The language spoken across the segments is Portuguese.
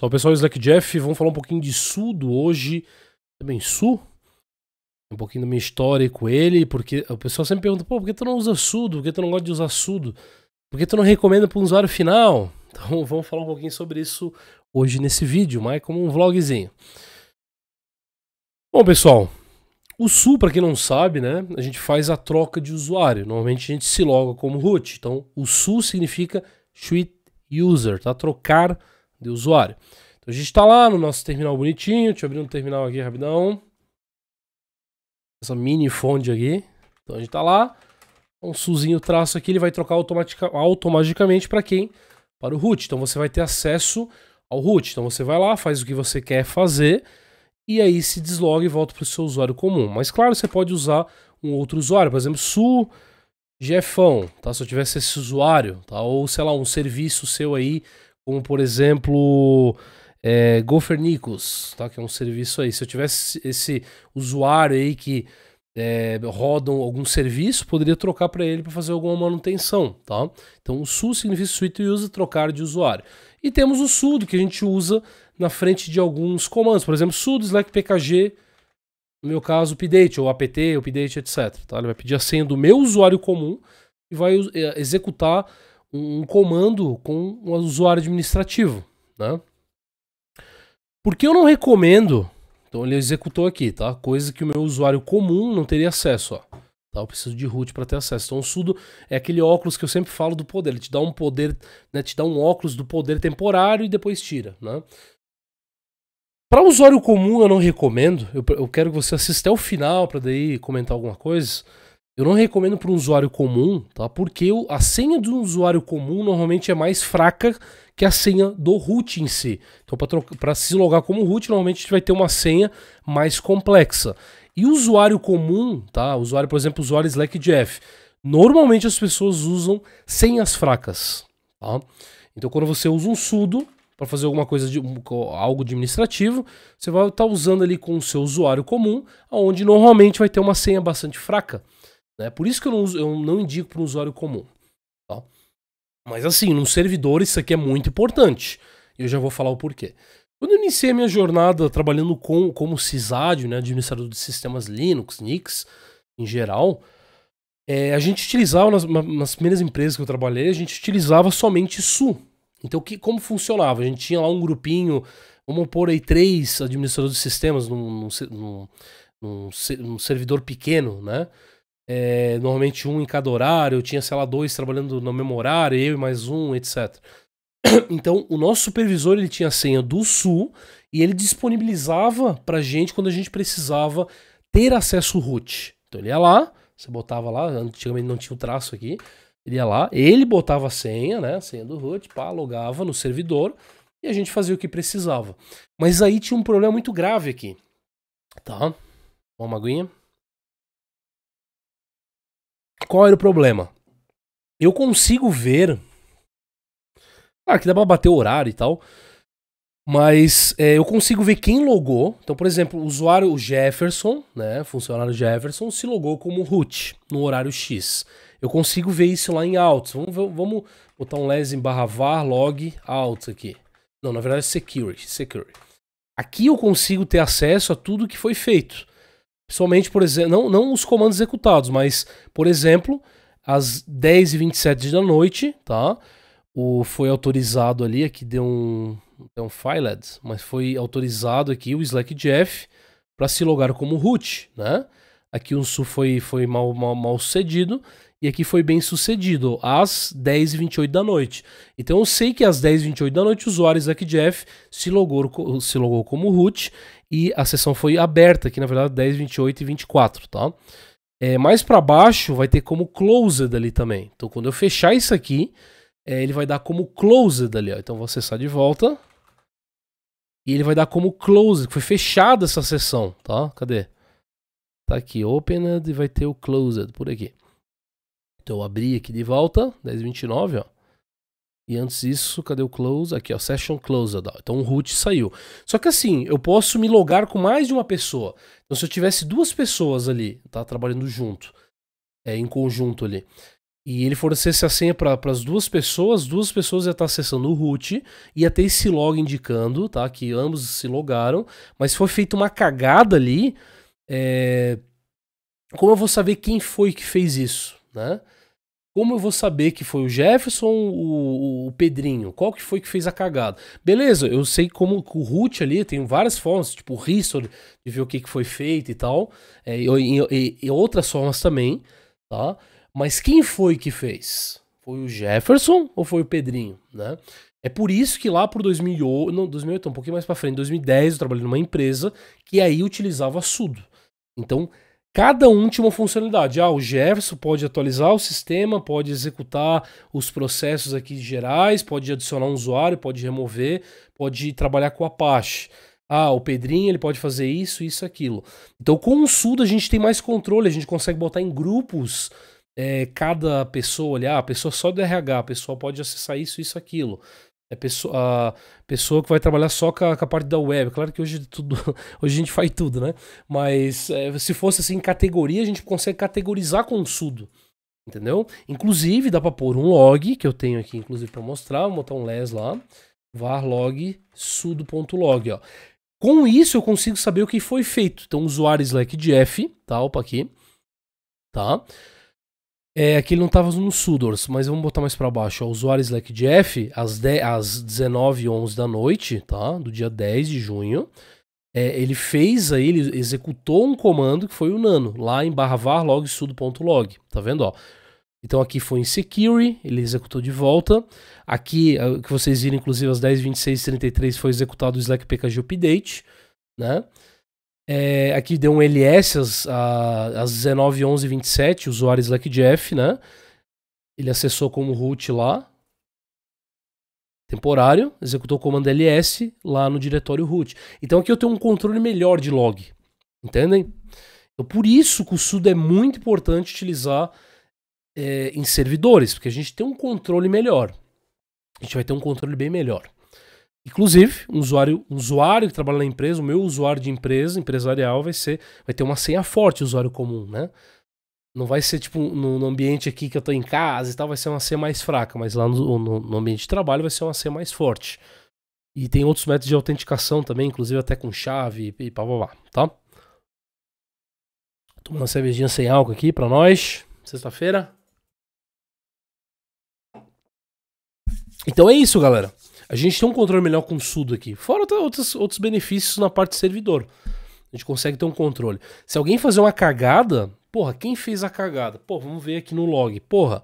Salve pessoal, Slack Jeff. Vamos falar um pouquinho de Sudo hoje. Também é Su? Um pouquinho da minha história com ele, porque o pessoal sempre pergunta: pô, por que tu não usa Sudo? Por que tu não gosta de usar Sudo? Por que tu não recomenda para um usuário final? Então vamos falar um pouquinho sobre isso hoje nesse vídeo, mais como um vlogzinho. Bom, pessoal, o Su, para quem não sabe, né, a gente faz a troca de usuário. Normalmente a gente se loga como root. Então o Su significa Suite User, tá? Trocar de usuário. Então a gente está lá no nosso terminal bonitinho. Deixa eu abrir um terminal aqui rapidão. Essa mini fonte aqui. Então a gente está lá. Um suzinho traço aqui, ele vai trocar automatica, automaticamente para quem? Para o root. Então você vai ter acesso ao root. Então você vai lá, faz o que você quer fazer e aí se desloga e volta para o seu usuário comum. Mas claro, você pode usar um outro usuário, por exemplo, su Jefão, tá? Se eu tivesse esse usuário, tá? Ou sei lá, um serviço seu aí como por exemplo é, Gofernicus, tá? que é um serviço aí. Se eu tivesse esse usuário aí que é, rodam algum serviço, poderia trocar para ele para fazer alguma manutenção. Tá? Então o SU significa e usa trocar de usuário. E temos o sudo que a gente usa na frente de alguns comandos, por exemplo, sudo slack pkg, no meu caso, update ou apt, update, etc. Tá? Ele vai pedir a senha do meu usuário comum e vai é, executar um, comando com um usuário administrativo, né? Por que eu não recomendo? Então ele executou aqui, tá? Coisa que o meu usuário comum não teria acesso, ó. Tá, eu preciso de root para ter acesso. Então o sudo é aquele óculos que eu sempre falo do poder. Ele te dá um poder, né, te dá um óculos do poder temporário e depois tira, né? Para usuário comum eu não recomendo. Eu, eu quero que você assista até o final para daí comentar alguma coisa. Eu não recomendo para um usuário comum, tá? Porque a senha do usuário comum normalmente é mais fraca que a senha do root em si. Então, para se logar como root, normalmente a gente vai ter uma senha mais complexa. E o usuário comum, tá? Usuário, por exemplo, usuário Slack Jeff. Normalmente as pessoas usam senhas fracas, tá? Então, quando você usa um sudo, para fazer alguma coisa de algo administrativo, você vai estar tá usando ali com o seu usuário comum, onde normalmente vai ter uma senha bastante fraca. Né? Por isso que eu não, eu não indico para um usuário comum. Tá? Mas assim, num servidor isso aqui é muito importante. E eu já vou falar o porquê. Quando eu iniciei a minha jornada trabalhando com, como CISAD, né, administrador de sistemas Linux, Nix, em geral, é, a gente utilizava, nas, nas, primeiras empresas que eu trabalhei, a gente utilizava somente SU. Então, que, como funcionava? A gente tinha lá um grupinho, vamos pôr aí três administradores de sistemas num, num, num, num servidor pequeno, né? É, normalmente um em cada horário, eu tinha, sei lá, dois trabalhando no mesmo horário, eu e mais um, etc. Então, o nosso supervisor ele tinha a senha do Sul e ele disponibilizava pra gente quando a gente precisava ter acesso root. Então ele ia lá, você botava lá, antigamente não tinha o traço aqui, ele ia lá, ele botava a senha, né, a senha do root, pá, logava no servidor e a gente fazia o que precisava. Mas aí tinha um problema muito grave aqui, tá? Uma aguinha. Qual era o problema? Eu consigo ver. Claro ah, que dá pra bater o horário e tal. Mas é, eu consigo ver quem logou. Então, por exemplo, o usuário Jefferson, né? Funcionário Jefferson, se logou como root no horário X. Eu consigo ver isso lá em Altos. Vamos, vamos botar um les em barra var log altos aqui. Não, na verdade é security, security. Aqui eu consigo ter acesso a tudo que foi feito. Principalmente, por exemplo, não, não os comandos executados, mas, por exemplo, às 10h27 da noite, tá? O, foi autorizado ali, aqui deu um, deu um filed, mas foi autorizado aqui o slack Jeff para se logar como root, né? Aqui o su foi, foi mal, mal, mal sucedido e aqui foi bem sucedido, às 10h28 da noite. Então eu sei que às 10h28 da noite o usuário Slack Jeff se logou, se logou como root e a sessão foi aberta, aqui na verdade 10, 28 e 24, tá? É, mais para baixo vai ter como closed ali também. Então quando eu fechar isso aqui, é, ele vai dar como closed ali, ó. Então vou acessar de volta. E ele vai dar como closed, que foi fechada essa sessão, tá? Cadê? Tá aqui, opened e vai ter o closed por aqui. Então eu abri aqui de volta, 29, ó. E antes disso, cadê o close? Aqui, ó, session closed. Ó. Então o root saiu. Só que assim, eu posso me logar com mais de uma pessoa. Então se eu tivesse duas pessoas ali, tá trabalhando junto, é, em conjunto ali, e ele fornecesse a senha para as duas pessoas, duas pessoas iam estar tá acessando o root, ia ter esse log indicando, tá? Que ambos se logaram, mas foi feita uma cagada ali. É... Como eu vou saber quem foi que fez isso, né? Como eu vou saber que foi o Jefferson o, o, Pedrinho? Qual que foi que fez a cagada? Beleza, eu sei como o root ali, tem várias formas, tipo o history, de ver o que, que foi feito e tal, é, e, e, e, outras formas também, tá? Mas quem foi que fez? Foi o Jefferson ou foi o Pedrinho, né? É por isso que lá por 2008, não, 2008, um pouquinho mais para frente, 2010, eu trabalhei numa empresa que aí utilizava sudo. Então, Cada um tinha uma funcionalidade. Ah, o Jefferson pode atualizar o sistema, pode executar os processos aqui gerais, pode adicionar um usuário, pode remover, pode trabalhar com o Apache. Ah, o Pedrinho ele pode fazer isso, isso, aquilo. Então com o Sudo a gente tem mais controle, a gente consegue botar em grupos é, cada pessoa olhar, ah, a pessoa só do RH, a pessoa pode acessar isso, isso, aquilo. É pessoa, a pessoa que vai trabalhar só com a, com a, parte da web. Claro que hoje tudo, hoje a gente faz tudo, né? Mas é, se fosse assim categoria, a gente consegue categorizar com sudo. Entendeu? Inclusive, dá para pôr um log, que eu tenho aqui, inclusive, para mostrar. Vou botar um les lá. var log sudo.log, ó. Com isso, eu consigo saber o que foi feito. Então, usuário slack de F, tá? Opa, aqui. Tá? É, aqui ele não estava no Sudors, mas vamos botar mais para baixo. O usuário Slack Jeff, às, às 19 h da noite, tá? Do dia 10 de junho. É, ele fez aí, ele executou um comando que foi o nano, lá em barra var log sudo.log, tá vendo, ó. Então aqui foi em Security, ele executou de volta. Aqui, é, que vocês viram, inclusive, às 10, 26 33 foi executado o slack pkg update, né? É, aqui deu um LS às, às 19 11 27 usuário SlackJeff, né? Ele acessou como root lá, temporário, executou o comando ls lá no diretório root. Então aqui eu tenho um controle melhor de log, entendem? Então por isso que o sudo é muito importante utilizar é, em servidores, porque a gente tem um controle melhor. A gente vai ter um controle bem melhor. Inclusive, um usuário, um usuário que trabalha na empresa, o meu usuário de empresa, empresarial, vai ser, vai ter uma senha forte, usuário comum, né? Não vai ser tipo no, no ambiente aqui que eu estou em casa e tal, vai ser uma senha mais fraca, mas lá no, no, no ambiente de trabalho vai ser uma senha mais forte. E tem outros métodos de autenticação também, inclusive até com chave e pá, pá, pá tá? Tomando uma cervejinha sem álcool aqui para nós, sexta-feira. Então é isso, galera. A gente tem um controle melhor com o sudo aqui. Fora outros, outros benefícios na parte de servidor. A gente consegue ter um controle. Se alguém fazer uma cagada, porra, quem fez a cagada? Pô, vamos ver aqui no log. Porra,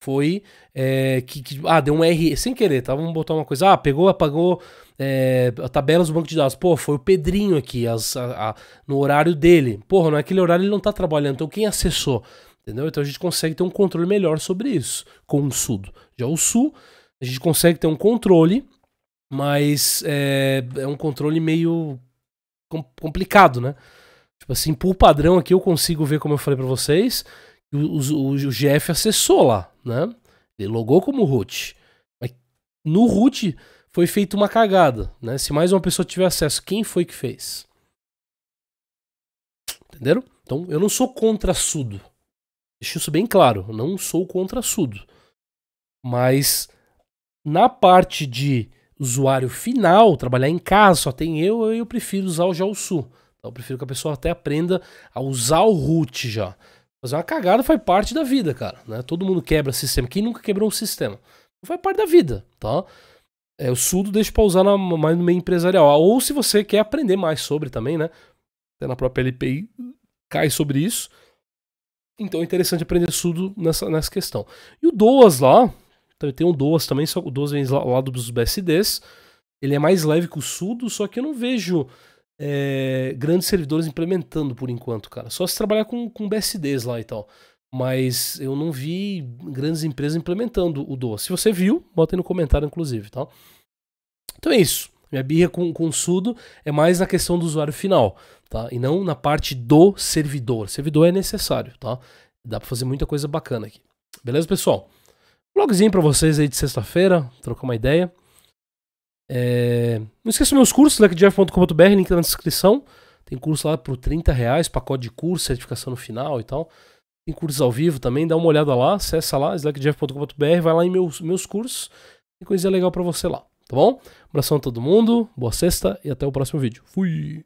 foi é, que, que, Ah, deu um R sem querer, tá? Vamos botar uma coisa. Ah, pegou, apagou é, a tabela do banco de dados. Pô, foi o Pedrinho aqui, as, a, a, no horário dele. Porra, naquele é horário ele não tá trabalhando. Então quem acessou? Entendeu? Então a gente consegue ter um controle melhor sobre isso com o SUDO. Já o SU a gente consegue ter um controle, mas é, é um controle meio complicado, né? Tipo assim, por padrão aqui eu consigo ver, como eu falei para vocês, o, o, o GF acessou lá, né? Ele logou como root. Mas no root foi feita uma cagada, né? Se mais uma pessoa tiver acesso, quem foi que fez? Entenderam? Então, eu não sou contra sudo. Deixa isso bem claro, não sou contra sudo. Mas na parte de usuário final, trabalhar em casa, só tem eu, eu prefiro usar o Jalsu. Então eu prefiro que a pessoa até aprenda a usar o root já. Fazer uma cagada faz parte da vida, cara. Né? Todo mundo quebra sistema. Quem nunca quebrou um sistema? Faz parte da vida, tá? É, o sudo deixa pra usar mais no meio empresarial. Ou se você quer aprender mais sobre também, né? Até na própria LPI cai sobre isso. Então é interessante aprender sudo nessa, nessa questão. E o Doas lá, tem um Doas também, só o Doas vem lá dos BSDs. Ele é mais leve que o Sudo, só que eu não vejo é, grandes servidores implementando por enquanto, cara. Só se trabalhar com, com BSDs lá e tal. Mas eu não vi grandes empresas implementando o Doas Se você viu, bota aí no comentário, inclusive, tá? Então é isso. Minha birra com, com o sudo é mais na questão do usuário final, tá? E não na parte do servidor. Servidor é necessário, tá? Dá para fazer muita coisa bacana aqui. Beleza, pessoal? blogzinho pra vocês aí de sexta-feira, trocar uma ideia. É... Não esqueça meus cursos, leckjeff.com.br, link tá na descrição. Tem curso lá por 30 reais, pacote de curso, certificação no final e tal. Tem cursos ao vivo também, dá uma olhada lá, acessa lá, slackjeff.com.br, vai lá em meus, meus cursos, tem coisa legal para você lá, tá bom? abração a todo mundo, boa sexta e até o próximo vídeo. Fui!